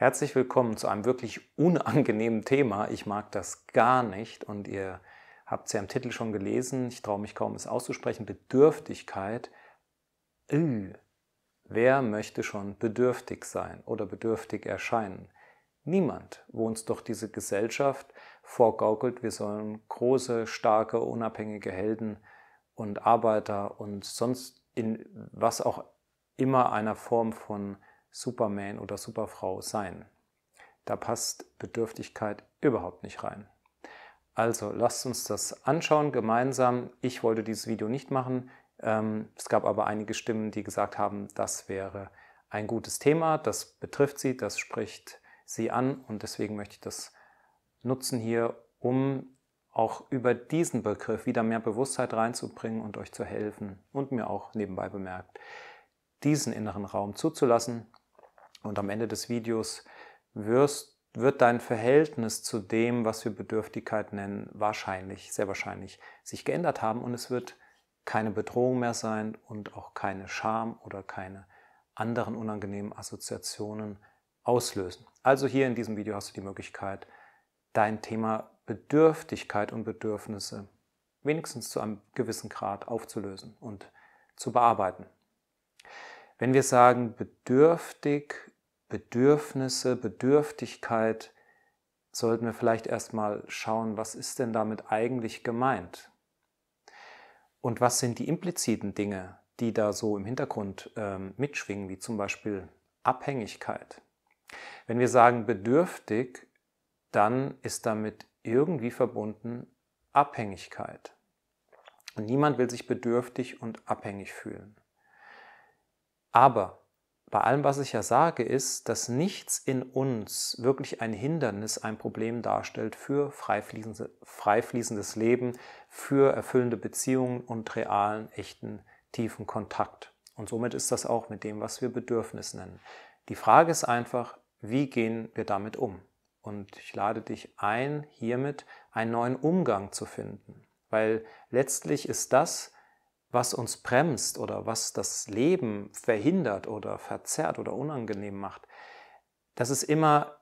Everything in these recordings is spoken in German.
Herzlich willkommen zu einem wirklich unangenehmen Thema. Ich mag das gar nicht und ihr habt es ja im Titel schon gelesen. Ich traue mich kaum, es auszusprechen. Bedürftigkeit. Äh, Wer möchte schon bedürftig sein oder bedürftig erscheinen? Niemand, wo uns doch diese Gesellschaft vorgaukelt, wir sollen große, starke, unabhängige Helden und Arbeiter und sonst in was auch immer einer Form von Superman oder Superfrau sein. Da passt Bedürftigkeit überhaupt nicht rein. Also lasst uns das anschauen gemeinsam. Ich wollte dieses Video nicht machen. Ähm, es gab aber einige Stimmen, die gesagt haben, das wäre ein gutes Thema, das betrifft sie, das spricht sie an und deswegen möchte ich das nutzen hier, um auch über diesen Begriff wieder mehr Bewusstheit reinzubringen und euch zu helfen und mir auch nebenbei bemerkt, diesen inneren Raum zuzulassen und am Ende des Videos wirst, wird dein Verhältnis zu dem, was wir Bedürftigkeit nennen, wahrscheinlich, sehr wahrscheinlich sich geändert haben und es wird keine Bedrohung mehr sein und auch keine Scham oder keine anderen unangenehmen Assoziationen auslösen. Also hier in diesem Video hast du die Möglichkeit, dein Thema Bedürftigkeit und Bedürfnisse wenigstens zu einem gewissen Grad aufzulösen und zu bearbeiten. Wenn wir sagen bedürftig, Bedürfnisse, Bedürftigkeit, sollten wir vielleicht erstmal schauen, was ist denn damit eigentlich gemeint? Und was sind die impliziten Dinge, die da so im Hintergrund äh, mitschwingen, wie zum Beispiel Abhängigkeit? Wenn wir sagen bedürftig, dann ist damit irgendwie verbunden Abhängigkeit. Und niemand will sich bedürftig und abhängig fühlen. Aber bei allem, was ich ja sage, ist, dass nichts in uns wirklich ein Hindernis, ein Problem darstellt für freifließende, freifließendes Leben, für erfüllende Beziehungen und realen, echten, tiefen Kontakt. Und somit ist das auch mit dem, was wir Bedürfnis nennen. Die Frage ist einfach, wie gehen wir damit um? Und ich lade dich ein, hiermit einen neuen Umgang zu finden. Weil letztlich ist das, was uns bremst oder was das Leben verhindert oder verzerrt oder unangenehm macht, das ist immer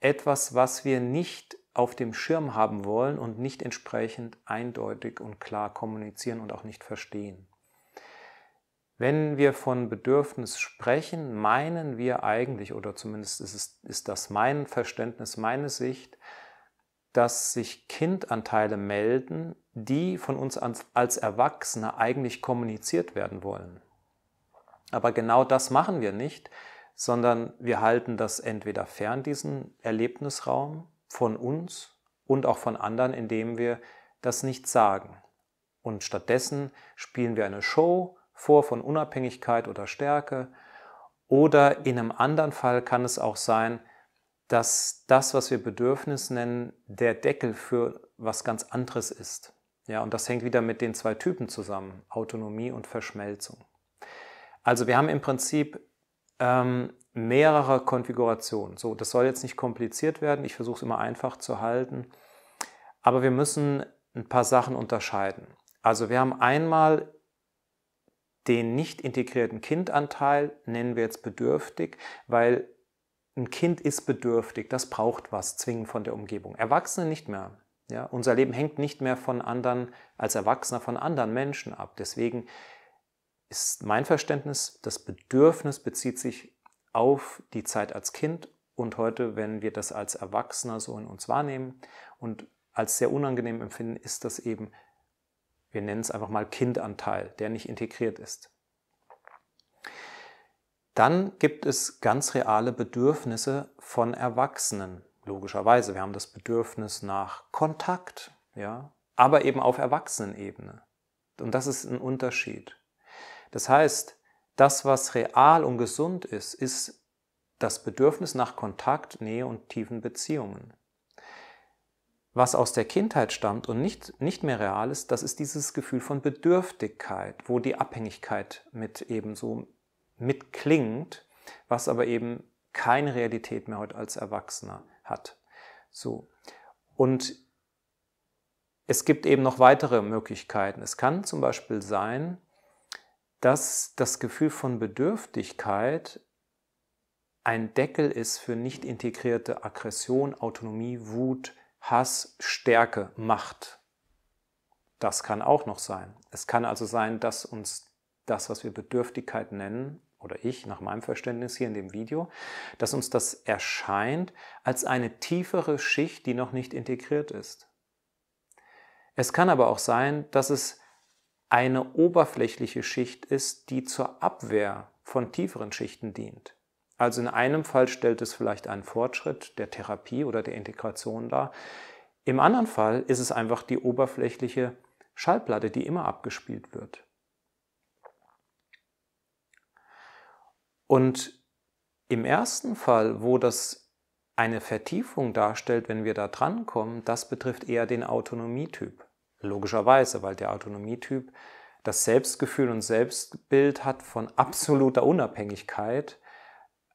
etwas, was wir nicht auf dem Schirm haben wollen und nicht entsprechend eindeutig und klar kommunizieren und auch nicht verstehen. Wenn wir von Bedürfnis sprechen, meinen wir eigentlich, oder zumindest ist, es, ist das mein Verständnis, meine Sicht, dass sich Kindanteile melden, die von uns als Erwachsene eigentlich kommuniziert werden wollen. Aber genau das machen wir nicht, sondern wir halten das entweder fern, diesen Erlebnisraum von uns und auch von anderen, indem wir das nicht sagen. Und stattdessen spielen wir eine Show vor von Unabhängigkeit oder Stärke. Oder in einem anderen Fall kann es auch sein, dass das, was wir Bedürfnis nennen, der Deckel für was ganz anderes ist. Ja, und das hängt wieder mit den zwei Typen zusammen, Autonomie und Verschmelzung. Also wir haben im Prinzip ähm, mehrere Konfigurationen. So, das soll jetzt nicht kompliziert werden, ich versuche es immer einfach zu halten. Aber wir müssen ein paar Sachen unterscheiden. Also wir haben einmal den nicht integrierten Kindanteil, nennen wir jetzt bedürftig, weil ein Kind ist bedürftig, das braucht was zwingend von der Umgebung. Erwachsene nicht mehr. Ja, unser Leben hängt nicht mehr von anderen, als Erwachsener von anderen Menschen ab. Deswegen ist mein Verständnis, das Bedürfnis bezieht sich auf die Zeit als Kind und heute, wenn wir das als Erwachsener so in uns wahrnehmen und als sehr unangenehm empfinden, ist das eben, wir nennen es einfach mal Kindanteil, der nicht integriert ist. Dann gibt es ganz reale Bedürfnisse von Erwachsenen. Logischerweise, wir haben das Bedürfnis nach Kontakt, ja, aber eben auf Erwachsenenebene. Und das ist ein Unterschied. Das heißt, das, was real und gesund ist, ist das Bedürfnis nach Kontakt, Nähe und tiefen Beziehungen. Was aus der Kindheit stammt und nicht, nicht mehr real ist, das ist dieses Gefühl von Bedürftigkeit, wo die Abhängigkeit mit ebenso mitklingt, was aber eben keine Realität mehr heute als Erwachsener hat. So. Und es gibt eben noch weitere Möglichkeiten. Es kann zum Beispiel sein, dass das Gefühl von Bedürftigkeit ein Deckel ist für nicht integrierte Aggression, Autonomie, Wut, Hass, Stärke, Macht. Das kann auch noch sein. Es kann also sein, dass uns das, was wir Bedürftigkeit nennen, oder ich nach meinem Verständnis hier in dem Video, dass uns das erscheint als eine tiefere Schicht, die noch nicht integriert ist. Es kann aber auch sein, dass es eine oberflächliche Schicht ist, die zur Abwehr von tieferen Schichten dient. Also in einem Fall stellt es vielleicht einen Fortschritt der Therapie oder der Integration dar. Im anderen Fall ist es einfach die oberflächliche Schallplatte, die immer abgespielt wird. Und im ersten Fall, wo das eine Vertiefung darstellt, wenn wir da drankommen, das betrifft eher den Autonomietyp. Logischerweise, weil der Autonomietyp das Selbstgefühl und Selbstbild hat von absoluter Unabhängigkeit,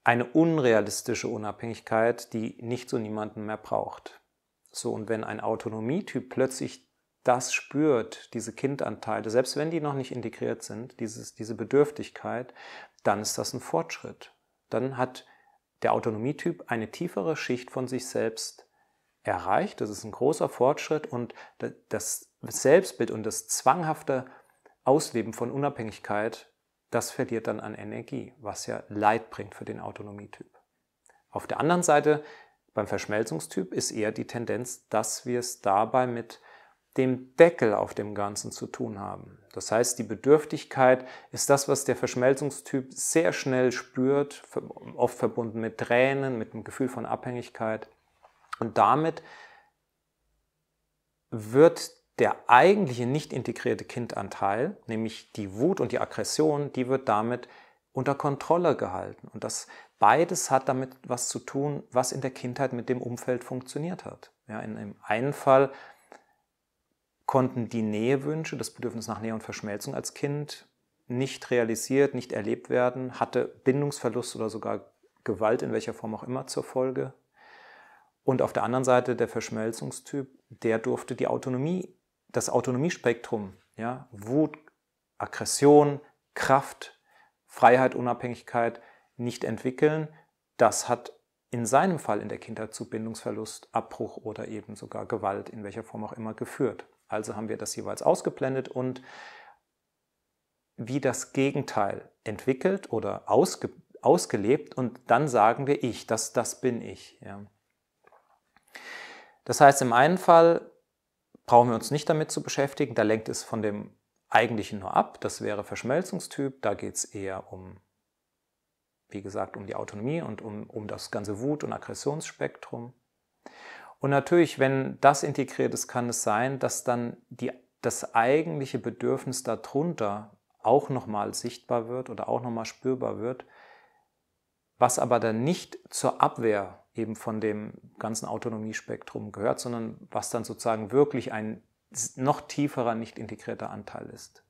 eine unrealistische Unabhängigkeit, die nichts und niemanden mehr braucht. So, und wenn ein Autonomietyp plötzlich das spürt, diese Kindanteile, selbst wenn die noch nicht integriert sind, dieses, diese Bedürftigkeit, dann ist das ein Fortschritt. Dann hat der Autonomietyp eine tiefere Schicht von sich selbst erreicht. Das ist ein großer Fortschritt und das Selbstbild und das zwanghafte Ausleben von Unabhängigkeit, das verliert dann an Energie, was ja Leid bringt für den Autonomietyp. Auf der anderen Seite, beim Verschmelzungstyp ist eher die Tendenz, dass wir es dabei mit dem Deckel auf dem Ganzen zu tun haben. Das heißt, die Bedürftigkeit ist das, was der Verschmelzungstyp sehr schnell spürt, oft verbunden mit Tränen, mit einem Gefühl von Abhängigkeit. Und damit wird der eigentliche nicht integrierte Kindanteil, nämlich die Wut und die Aggression, die wird damit unter Kontrolle gehalten. Und das beides hat damit was zu tun, was in der Kindheit mit dem Umfeld funktioniert hat. Ja, in dem einen Fall konnten die Nähewünsche, das Bedürfnis nach Nähe und Verschmelzung als Kind nicht realisiert, nicht erlebt werden, hatte Bindungsverlust oder sogar Gewalt in welcher Form auch immer zur Folge. Und auf der anderen Seite der Verschmelzungstyp, der durfte die Autonomie, das Autonomiespektrum, ja, Wut, Aggression, Kraft, Freiheit, Unabhängigkeit nicht entwickeln. Das hat in seinem Fall in der Kindheit zu Bindungsverlust, Abbruch oder eben sogar Gewalt, in welcher Form auch immer, geführt. Also haben wir das jeweils ausgeblendet und wie das Gegenteil entwickelt oder ausge, ausgelebt und dann sagen wir ich, das, das bin ich. Ja. Das heißt, im einen Fall brauchen wir uns nicht damit zu beschäftigen, da lenkt es von dem eigentlichen nur ab, das wäre Verschmelzungstyp, da geht es eher um wie gesagt, um die Autonomie und um, um das ganze Wut- und Aggressionsspektrum. Und natürlich, wenn das integriert ist, kann es sein, dass dann die, das eigentliche Bedürfnis darunter auch nochmal sichtbar wird oder auch nochmal spürbar wird, was aber dann nicht zur Abwehr eben von dem ganzen Autonomiespektrum gehört, sondern was dann sozusagen wirklich ein noch tieferer, nicht integrierter Anteil ist.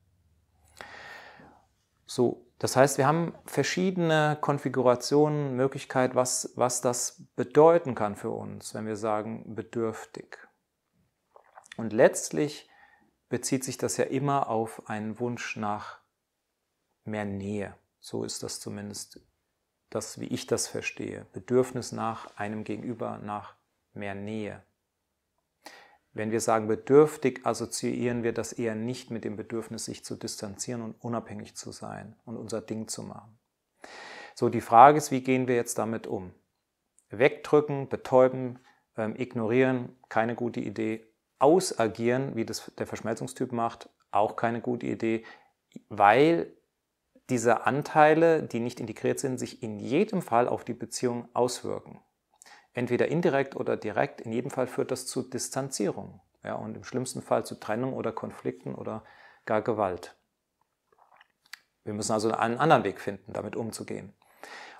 So, das heißt, wir haben verschiedene Konfigurationen, Möglichkeiten, was, was das bedeuten kann für uns, wenn wir sagen bedürftig. Und letztlich bezieht sich das ja immer auf einen Wunsch nach mehr Nähe. So ist das zumindest das, wie ich das verstehe. Bedürfnis nach einem Gegenüber, nach mehr Nähe. Wenn wir sagen bedürftig, assoziieren wir das eher nicht mit dem Bedürfnis, sich zu distanzieren und unabhängig zu sein und unser Ding zu machen. So, die Frage ist, wie gehen wir jetzt damit um? Wegdrücken, betäuben, ähm, ignorieren, keine gute Idee. Ausagieren, wie das der Verschmelzungstyp macht, auch keine gute Idee, weil diese Anteile, die nicht integriert sind, sich in jedem Fall auf die Beziehung auswirken entweder indirekt oder direkt, in jedem Fall führt das zu Distanzierung ja, und im schlimmsten Fall zu Trennung oder Konflikten oder gar Gewalt. Wir müssen also einen anderen Weg finden, damit umzugehen.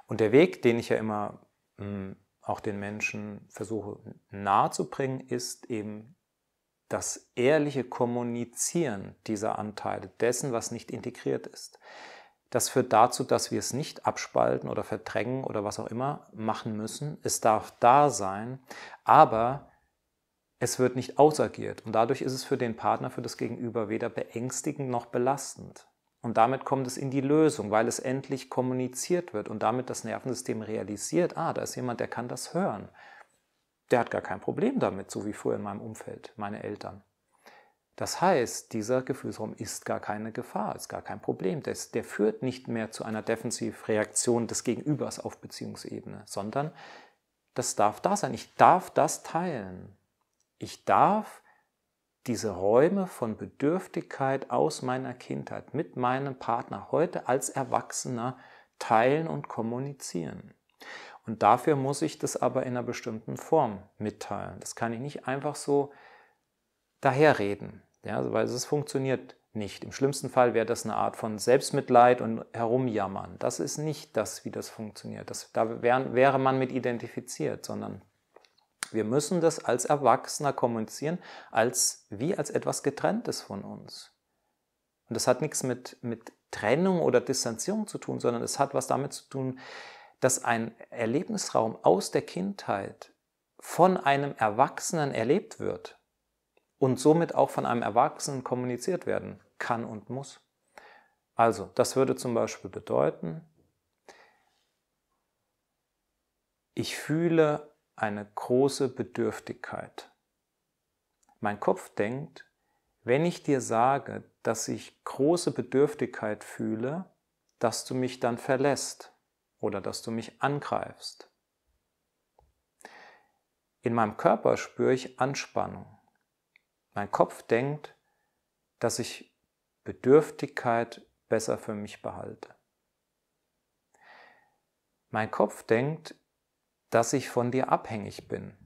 Und der Weg, den ich ja immer mh, hm, auch den Menschen versuche nahezubringen, ist eben das ehrliche Kommunizieren dieser Anteile, dessen, was nicht integriert ist. Das führt dazu, dass wir es nicht abspalten oder verdrängen oder was auch immer machen müssen. Es darf da sein, aber es wird nicht ausagiert. Und dadurch ist es für den Partner, für das Gegenüber weder beängstigend noch belastend. Und damit kommt es in die Lösung, weil es endlich kommuniziert wird und damit das Nervensystem realisiert, ah, da ist jemand, der kann das hören. Der hat gar kein Problem damit, so wie früher in meinem Umfeld, meine Eltern. Das heißt, dieser Gefühlsraum ist gar keine Gefahr, ist gar kein Problem. Der, der führt nicht mehr zu einer Defensivreaktion des Gegenübers auf Beziehungsebene, sondern das darf da sein. Ich darf das teilen. Ich darf diese Räume von Bedürftigkeit aus meiner Kindheit mit meinem Partner heute als Erwachsener teilen und kommunizieren. Und dafür muss ich das aber in einer bestimmten Form mitteilen. Das kann ich nicht einfach so daherreden. Ja, also, weil es funktioniert nicht. Im schlimmsten Fall wäre das eine Art von Selbstmitleid und Herumjammern. Das ist nicht das, wie das funktioniert. Das, da wär, wäre man mit identifiziert, sondern wir müssen das als Erwachsener kommunizieren, als wie als etwas Getrenntes von uns. Und das hat nichts mit, mit Trennung oder Distanzierung zu tun, sondern es hat was damit zu tun, dass ein Erlebnisraum aus der Kindheit von einem Erwachsenen erlebt wird und somit auch von einem Erwachsenen kommuniziert werden kann und muss. Also, das würde zum Beispiel bedeuten, ich fühle eine große Bedürftigkeit. Mein Kopf denkt, wenn ich dir sage, dass ich große Bedürftigkeit fühle, dass du mich dann verlässt oder dass du mich angreifst. In meinem Körper spüre ich Anspannung. Mein Kopf denkt, dass ich Bedürftigkeit besser für mich behalte. Mein Kopf denkt, dass ich von dir abhängig bin.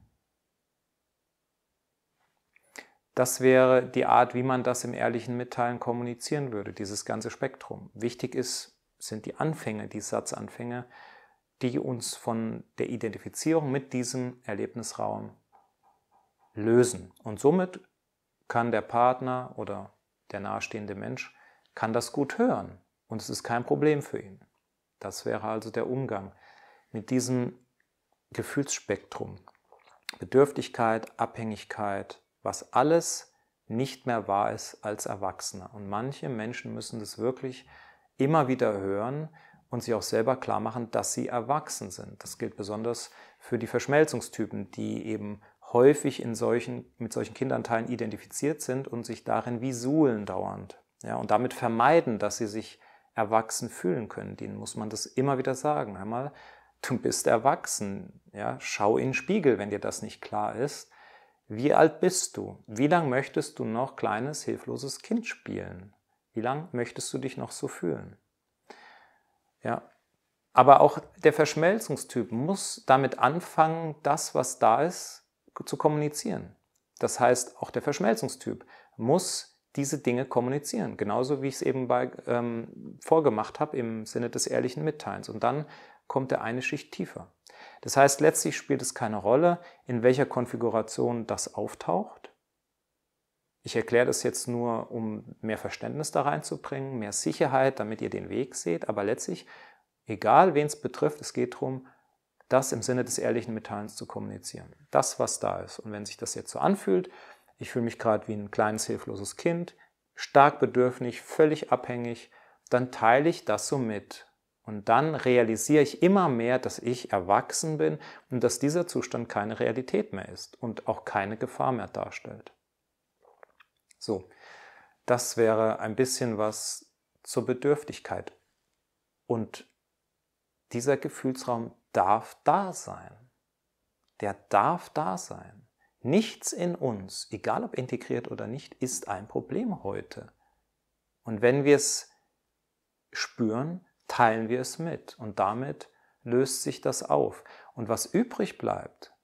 Das wäre die Art, wie man das im ehrlichen Mitteilen kommunizieren würde, dieses ganze Spektrum. Wichtig ist, sind die Anfänge, die Satzanfänge, die uns von der Identifizierung mit diesem Erlebnisraum lösen. Und somit kann der Partner oder der nahestehende Mensch, kann das gut hören und es ist kein Problem für ihn. Das wäre also der Umgang mit diesem Gefühlsspektrum. Bedürftigkeit, Abhängigkeit, was alles nicht mehr wahr ist als Erwachsener. Und manche Menschen müssen das wirklich immer wieder hören und sich auch selber klar machen, dass sie erwachsen sind. Das gilt besonders für die Verschmelzungstypen, die eben häufig in solchen, mit solchen Kindanteilen identifiziert sind und sich darin wie suhlen dauernd. Ja, und damit vermeiden, dass sie sich erwachsen fühlen können. Denen muss man das immer wieder sagen. Einmal, du bist erwachsen. Ja, schau in den Spiegel, wenn dir das nicht klar ist. Wie alt bist du? Wie lang möchtest du noch kleines, hilfloses Kind spielen? Wie lang möchtest du dich noch so fühlen? Ja, aber auch der Verschmelzungstyp muss damit anfangen, das, was da ist, zu kommunizieren. Das heißt, auch der Verschmelzungstyp muss diese Dinge kommunizieren, genauso wie ich es eben bei, ähm, vorgemacht habe im Sinne des ehrlichen Mitteilens. Und dann kommt der eine Schicht tiefer. Das heißt, letztlich spielt es keine Rolle, in welcher Konfiguration das auftaucht. Ich erkläre das jetzt nur, um mehr Verständnis da reinzubringen, mehr Sicherheit, damit ihr den Weg seht. Aber letztlich, egal wen es betrifft, es geht darum, das im Sinne des ehrlichen Mitteilens zu kommunizieren. Das, was da ist. Und wenn sich das jetzt so anfühlt, ich fühle mich gerade wie ein kleines, hilfloses Kind, stark bedürfnig, völlig abhängig, dann teile ich das so mit. Und dann realisiere ich immer mehr, dass ich erwachsen bin und dass dieser Zustand keine Realität mehr ist und auch keine Gefahr mehr darstellt. So, das wäre ein bisschen was zur Bedürftigkeit. Und dieser Gefühlsraum darf da sein. Der darf da sein. Nichts in uns, egal ob integriert oder nicht, ist ein Problem heute. Und wenn wir es spüren, teilen wir es mit und damit löst sich das auf. Und was übrig bleibt,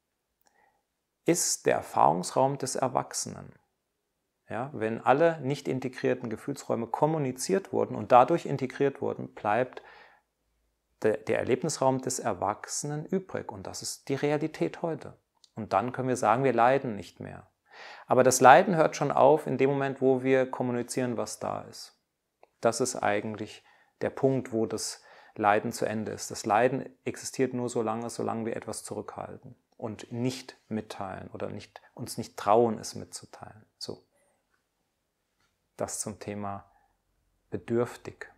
ist der Erfahrungsraum des Erwachsenen. Ja, wenn alle nicht integrierten Gefühlsräume kommuniziert wurden und dadurch integriert wurden, bleibt der, der Erlebnisraum des Erwachsenen übrig und das ist die Realität heute. Und dann können wir sagen, wir leiden nicht mehr. Aber das Leiden hört schon auf in dem Moment, wo wir kommunizieren, was da ist. Das ist eigentlich der Punkt, wo das Leiden zu Ende ist. Das Leiden existiert nur so lange, solange wir etwas zurückhalten und nicht mitteilen oder nicht, uns nicht trauen, es mitzuteilen. So. Das zum Thema bedürftig.